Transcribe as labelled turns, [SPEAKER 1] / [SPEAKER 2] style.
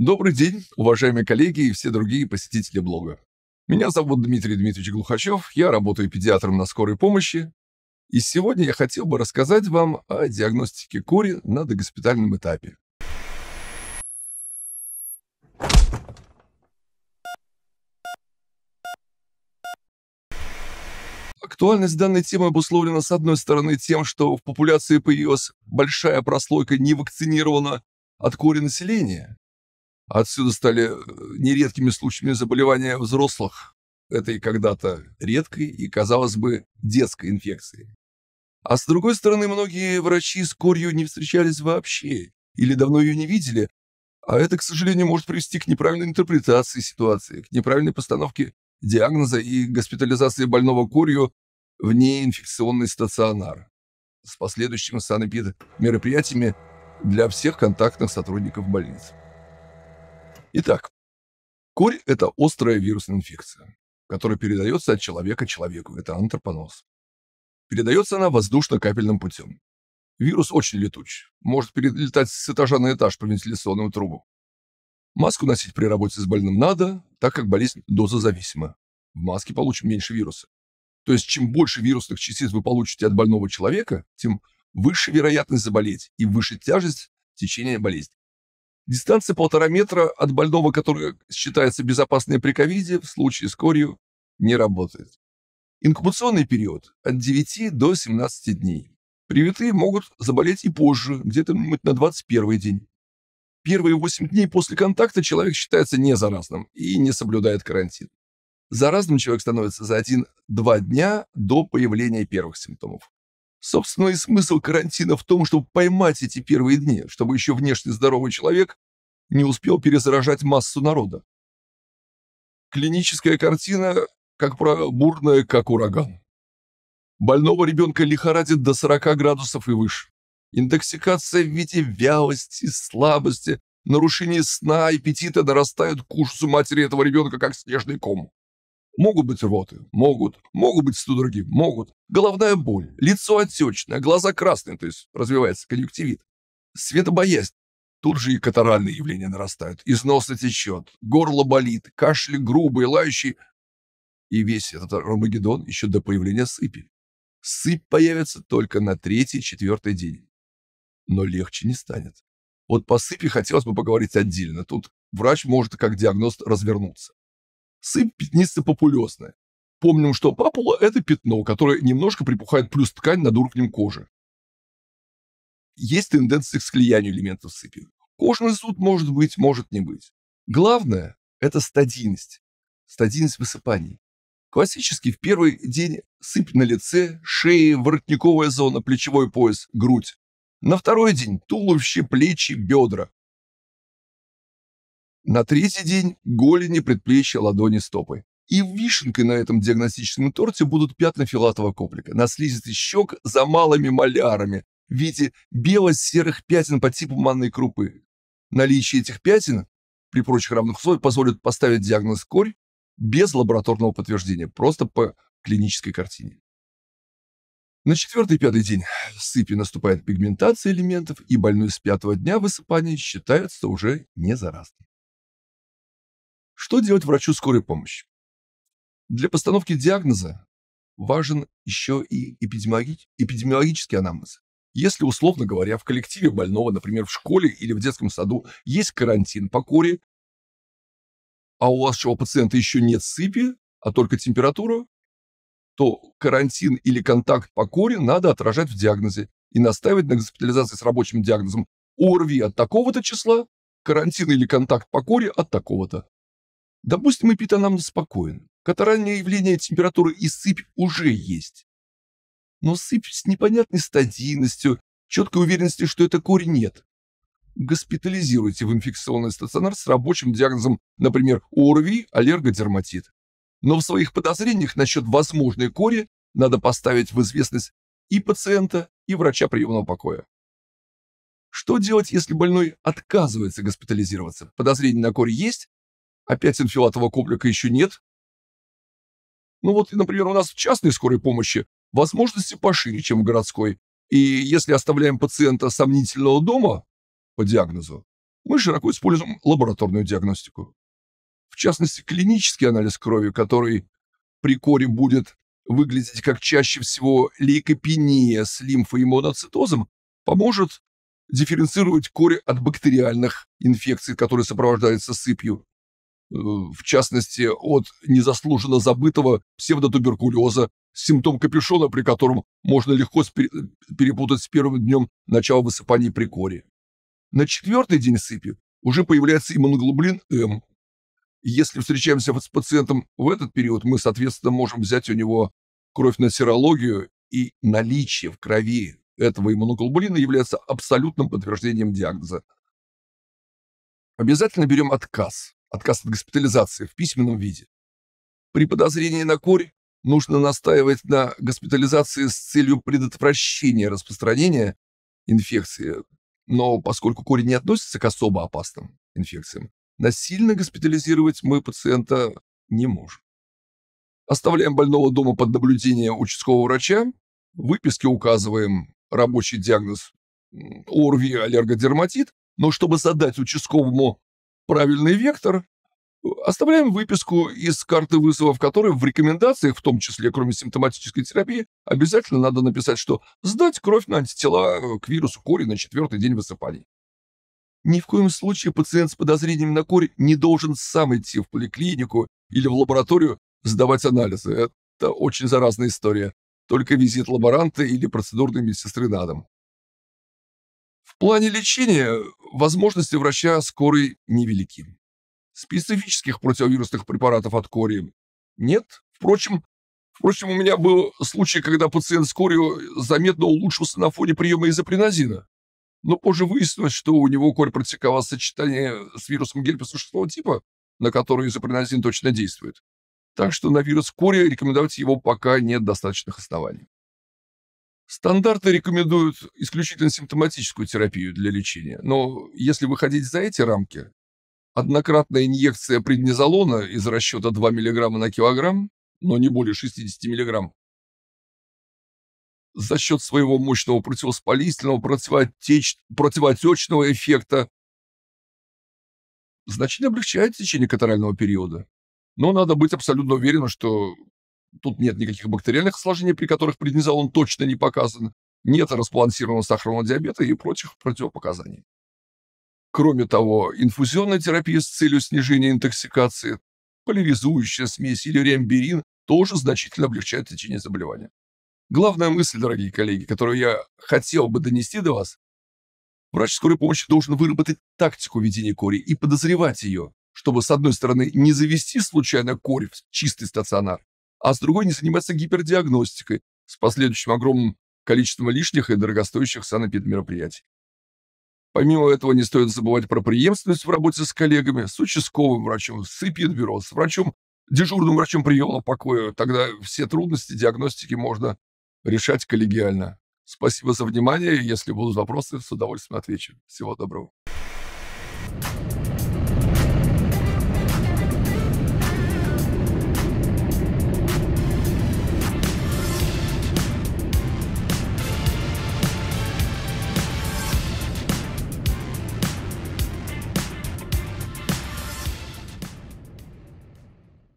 [SPEAKER 1] Добрый день, уважаемые коллеги и все другие посетители блога. Меня зовут Дмитрий Дмитриевич Глухачев, я работаю педиатром на скорой помощи, и сегодня я хотел бы рассказать вам о диагностике кури на догоспитальном этапе. Актуальность данной темы обусловлена, с одной стороны, тем, что в популяции появилась большая прослойка невакцинированного от кори населения, Отсюда стали э, нередкими случаями заболевания взрослых этой когда-то редкой и, казалось бы, детской инфекции. А с другой стороны, многие врачи с корью не встречались вообще или давно ее не видели, а это, к сожалению, может привести к неправильной интерпретации ситуации, к неправильной постановке диагноза и госпитализации больного корью в неинфекционный стационар с последующими санэпид мероприятиями для всех контактных сотрудников больницы. Итак, корь – это острая вирусная инфекция, которая передается от человека человеку. Это антропоноз. Передается она воздушно-капельным путем. Вирус очень летуч, может перелетать с этажа на этаж по вентиляционному трубу. Маску носить при работе с больным надо, так как болезнь дозозависима. В маске получим меньше вируса. То есть чем больше вирусных частиц вы получите от больного человека, тем выше вероятность заболеть и выше тяжесть течения болезни. Дистанция полтора метра от больного, который считается безопасной при ковиде, в случае с корью не работает. Инкубационный период от 9 до 17 дней. Привитые могут заболеть и позже, где-то на 21 день. Первые 8 дней после контакта человек считается не заразным и не соблюдает карантин. Заразным человек становится за 1-2 дня до появления первых симптомов. Собственно, и смысл карантина в том, чтобы поймать эти первые дни, чтобы еще внешне здоровый человек не успел перезаражать массу народа. Клиническая картина, как правило, бурная, как ураган. Больного ребенка лихорадит до 40 градусов и выше. Интоксикация в виде вялости, слабости, нарушения сна, аппетита нарастают к ужасу матери этого ребенка, как снежный ком. Могут быть рвоты, могут, могут быть судороги, могут. Головная боль, лицо отечное, глаза красные, то есть развивается конъюнктивит. Светобоязнь. Тут же и катаральные явления нарастают, из носа течет, горло болит, кашель грубый, лающий. И весь этот Армагеддон еще до появления сыпи. Сыпь появится только на третий-четвертый день. Но легче не станет. Вот по сыпи хотелось бы поговорить отдельно. Тут врач может как диагност развернуться. Сыпь пятнисто-популезная. Помним, что папула – это пятно, которое немножко припухает плюс ткань над уровнем кожи. Есть тенденция к слиянию элементов сыпи. Кожный зуд может быть, может не быть. Главное – это стадийность. Стадийность высыпаний. Классически в первый день сыпь на лице, шее, воротниковая зона, плечевой пояс, грудь. На второй день – туловище, плечи, бедра. На третий день голени, предплечья, ладони, стопы. И вишенкой на этом диагностическом торте будут пятна филатового коплика на слизистой щек за малыми малярами в виде бело-серых пятен по типу манной крупы. Наличие этих пятен при прочих равных условиях позволит поставить диагноз корь без лабораторного подтверждения, просто по клинической картине. На четвертый пятый день в сыпи наступает пигментация элементов, и больной с пятого дня высыпания считается уже не заразным. Что делать врачу скорой помощи? Для постановки диагноза важен еще и эпидемиологический анамнез. Если, условно говоря, в коллективе больного, например, в школе или в детском саду есть карантин по коре, а у вашего пациента еще нет сыпи, а только температура, то карантин или контакт по коре надо отражать в диагнозе и настаивать на госпитализации с рабочим диагнозом ОРВИ от такого-то числа, карантин или контакт по коре от такого-то. Допустим, эпитонамно спокоен. Катаральное явление температуры и сыпь уже есть. Но сыпь с непонятной стадийностью, четкой уверенностью, что это корень нет. Госпитализируйте в инфекционный стационар с рабочим диагнозом, например, ОРВИ, аллергодерматит. Но в своих подозрениях насчет возможной кори надо поставить в известность и пациента, и врача приемного покоя. Что делать, если больной отказывается госпитализироваться? Подозрение на корь есть, опять пятен филатового комплекса еще нет. Ну вот, например, у нас в частной скорой помощи возможности пошире, чем в городской. И если оставляем пациента сомнительного дома по диагнозу, мы широко используем лабораторную диагностику. В частности, клинический анализ крови, который при коре будет выглядеть как чаще всего лейкопения с лимфоиммуноцитозом, поможет дифференцировать кори от бактериальных инфекций, которые сопровождаются сыпью, Э, в частности, от незаслуженно забытого псевдотуберкулеза, симптом капюшона, при котором можно легко э, перепутать с первым днем начала высыпания при коре. На четвертый день сыпи уже появляется иммуноглобулин М. Если встречаемся с пациентом в этот период, мы, соответственно, можем взять у него кровь на серологию, и наличие в крови этого иммуноглобулина является абсолютным подтверждением диагноза. Обязательно берем отказ отказ от госпитализации в письменном виде. При подозрении на корь нужно настаивать на госпитализации с целью предотвращения распространения инфекции, но поскольку корь не относится к особо опасным инфекциям, насильно госпитализировать мы пациента не можем. Оставляем больного дома под наблюдение участкового врача, в выписке указываем рабочий диагноз ОРВИ аллергодерматит, но чтобы задать участковому правильный вектор, оставляем выписку из карты вызова в которой в рекомендациях, в том числе, кроме симптоматической терапии, обязательно надо написать, что сдать кровь на антитела к вирусу кори на четвертый день высыпаний. Ни в коем случае пациент с подозрением на корь не должен сам идти в поликлинику или в лабораторию сдавать анализы. Это очень заразная история. Только визит лаборанта или процедурной медсестры на дом. В плане лечения возможности врача скорой невелики. Специфических противовирусных препаратов от кори нет. Впрочем, впрочем, у меня был случай, когда пациент с корью заметно улучшился на фоне приема изопринозина. Но позже выяснилось, что у него корь протекала сочетание с вирусом герпеса шестого типа, на который изопринозин точно действует. Так что на вирус кори рекомендовать его пока нет достаточных оснований. Стандарты рекомендуют исключительно симптоматическую терапию для лечения, но если выходить за эти рамки, однократная инъекция преднизолона из расчета 2 мг на килограмм, но не более 60 мг, за счет своего мощного противовоспалительного, противоотеч... противоотечного эффекта значительно облегчает течение катарального периода. Но надо быть абсолютно уверенным, что Тут нет никаких бактериальных осложнений, при которых преднизолон точно не показан. Нет расбалансированного сахарного диабета и прочих противопоказаний. Кроме того, инфузионная терапия с целью снижения интоксикации, поляризующая смесь или ремберин тоже значительно облегчает течение заболевания. Главная мысль, дорогие коллеги, которую я хотел бы донести до вас, врач скорой помощи должен выработать тактику ведения кори и подозревать ее, чтобы, с одной стороны, не завести случайно кори в чистый стационар, а с другой не заниматься гипердиагностикой с последующим огромным количеством лишних и дорогостоящих санэпидмероприятий. Помимо этого, не стоит забывать про преемственность в работе с коллегами, с участковым врачом, с эпидбюро, с врачом, дежурным врачом приема покоя. Тогда все трудности диагностики можно решать коллегиально. Спасибо за внимание. Если будут вопросы, с удовольствием отвечу. Всего доброго.